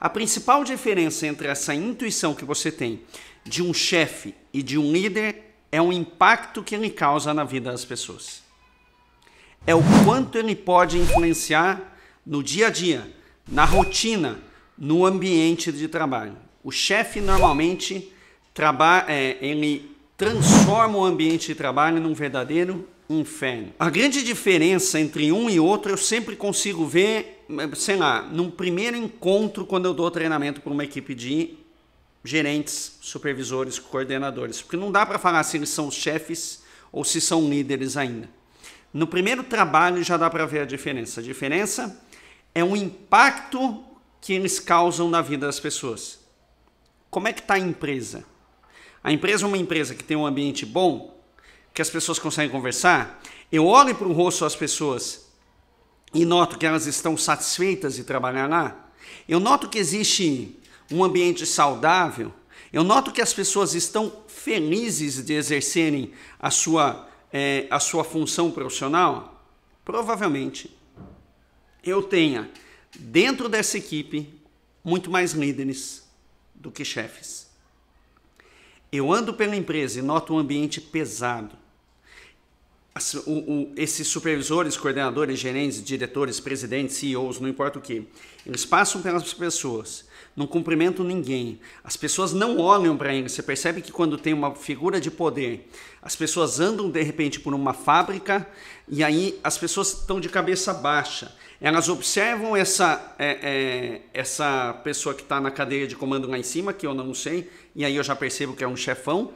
A principal diferença entre essa intuição que você tem de um chefe e de um líder é o impacto que ele causa na vida das pessoas. É o quanto ele pode influenciar no dia a dia, na rotina, no ambiente de trabalho. O chefe normalmente é, ele transforma o ambiente de trabalho num verdadeiro inferno. A grande diferença entre um e outro eu sempre consigo ver sei lá, num primeiro encontro, quando eu dou treinamento para uma equipe de gerentes, supervisores, coordenadores, porque não dá para falar se eles são chefes ou se são líderes ainda. No primeiro trabalho já dá para ver a diferença. A diferença é o impacto que eles causam na vida das pessoas. Como é que está a empresa? A empresa é uma empresa que tem um ambiente bom, que as pessoas conseguem conversar. Eu olho para o rosto das pessoas e noto que elas estão satisfeitas de trabalhar lá, eu noto que existe um ambiente saudável, eu noto que as pessoas estão felizes de exercerem a sua, é, a sua função profissional, provavelmente eu tenha dentro dessa equipe muito mais líderes do que chefes. Eu ando pela empresa e noto um ambiente pesado, o, o, esses supervisores, coordenadores, gerentes, diretores, presidentes, CEOs, não importa o que, eles passam pelas pessoas, não cumprimentam ninguém, as pessoas não olham para eles. Você percebe que quando tem uma figura de poder, as pessoas andam de repente por uma fábrica e aí as pessoas estão de cabeça baixa. Elas observam essa, é, é, essa pessoa que está na cadeia de comando lá em cima, que eu não sei, e aí eu já percebo que é um chefão.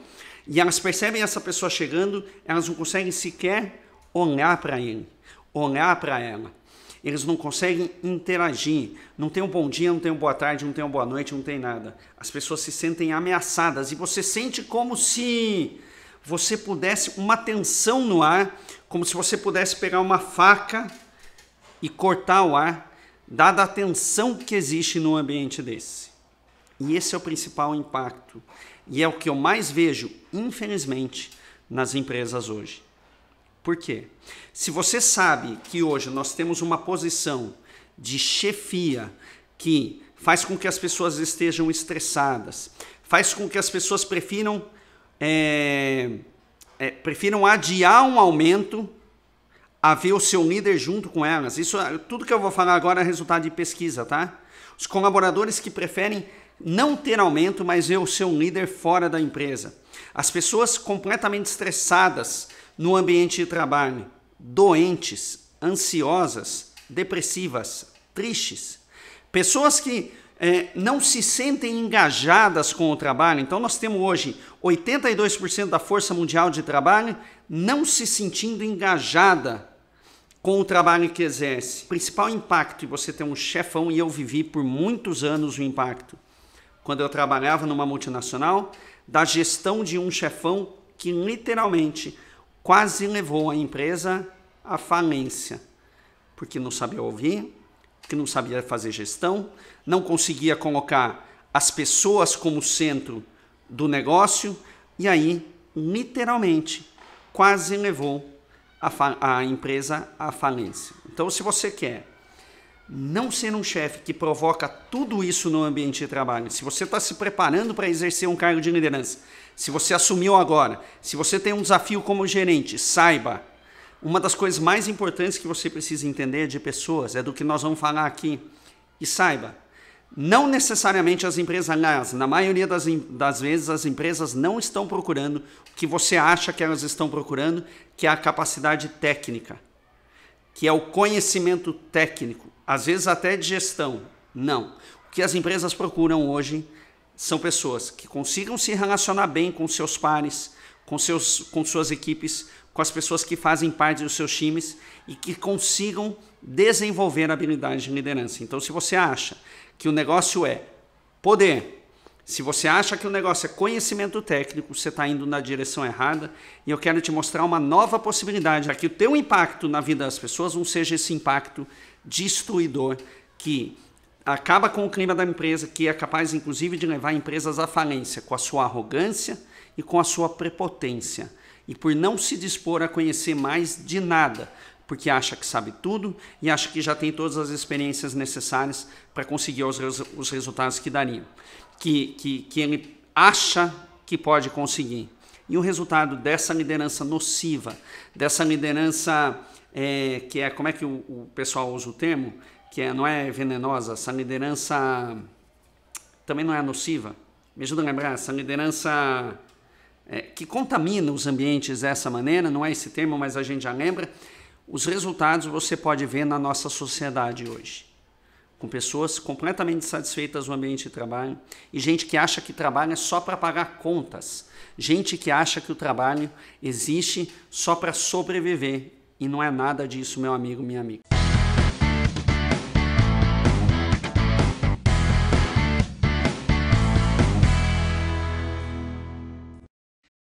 E elas percebem essa pessoa chegando, elas não conseguem sequer olhar para ele, olhar para ela. Eles não conseguem interagir. Não tem um bom dia, não tem uma boa tarde, não tem uma boa noite, não tem nada. As pessoas se sentem ameaçadas e você sente como se você pudesse uma tensão no ar, como se você pudesse pegar uma faca e cortar o ar, dada a tensão que existe num ambiente desse. E esse é o principal impacto. E é o que eu mais vejo, infelizmente, nas empresas hoje. Por quê? Se você sabe que hoje nós temos uma posição de chefia que faz com que as pessoas estejam estressadas, faz com que as pessoas prefiram, é, é, prefiram adiar um aumento a ver o seu líder junto com elas. Isso, é, tudo que eu vou falar agora é resultado de pesquisa, tá? Os colaboradores que preferem não ter aumento, mas ver o seu líder fora da empresa. As pessoas completamente estressadas no ambiente de trabalho, doentes, ansiosas, depressivas, tristes. Pessoas que é, não se sentem engajadas com o trabalho. Então, nós temos hoje 82% da força mundial de trabalho não se sentindo engajada com o trabalho que exerce. O principal impacto, e você tem um chefão, e eu vivi por muitos anos o impacto, quando eu trabalhava numa multinacional, da gestão de um chefão que literalmente quase levou a empresa à falência, porque não sabia ouvir, que não sabia fazer gestão, não conseguia colocar as pessoas como centro do negócio e aí, literalmente, quase levou a, a empresa à falência. Então, se você quer não ser um chefe que provoca tudo isso no ambiente de trabalho, se você está se preparando para exercer um cargo de liderança, se você assumiu agora, se você tem um desafio como gerente, saiba, uma das coisas mais importantes que você precisa entender de pessoas é do que nós vamos falar aqui. E saiba, não necessariamente as empresas, aliás, na maioria das, das vezes as empresas não estão procurando o que você acha que elas estão procurando, que é a capacidade técnica, que é o conhecimento técnico, às vezes até de gestão. Não. O que as empresas procuram hoje são pessoas que consigam se relacionar bem com seus pares, com, seus, com suas equipes, com as pessoas que fazem parte dos seus times e que consigam desenvolver habilidades de liderança. Então, se você acha que o negócio é poder, se você acha que o negócio é conhecimento técnico, você está indo na direção errada e eu quero te mostrar uma nova possibilidade, para que o teu impacto na vida das pessoas não seja esse impacto destruidor que acaba com o clima da empresa, que é capaz inclusive de levar empresas à falência com a sua arrogância e com a sua prepotência e por não se dispor a conhecer mais de nada, porque acha que sabe tudo e acha que já tem todas as experiências necessárias para conseguir os, os resultados que daria, que, que, que ele acha que pode conseguir. E o resultado dessa liderança nociva, dessa liderança é, que é, como é que o, o, pessoal usa o termo? Que é, não é venenosa, essa liderança também não é nociva. Me ajuda a lembrar, essa liderança é, que contamina os ambientes dessa maneira, não é esse termo, mas a gente já lembra, os resultados você pode ver na nossa sociedade hoje. Com pessoas completamente insatisfeitas no ambiente de trabalho e gente que acha que trabalha é só para pagar contas, gente que acha que o trabalho existe só para sobreviver e não é nada disso, meu amigo, minha amiga.